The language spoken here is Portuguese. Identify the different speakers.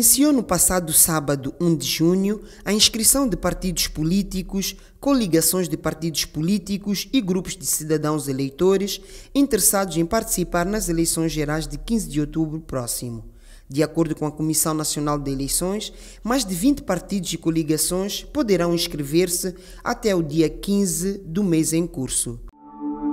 Speaker 1: iniciou no passado sábado, 1 de junho, a inscrição de partidos políticos, coligações de partidos políticos e grupos de cidadãos eleitores interessados em participar nas eleições gerais de 15 de outubro próximo. De acordo com a Comissão Nacional de Eleições, mais de 20 partidos e coligações poderão inscrever-se até o dia 15 do mês em curso.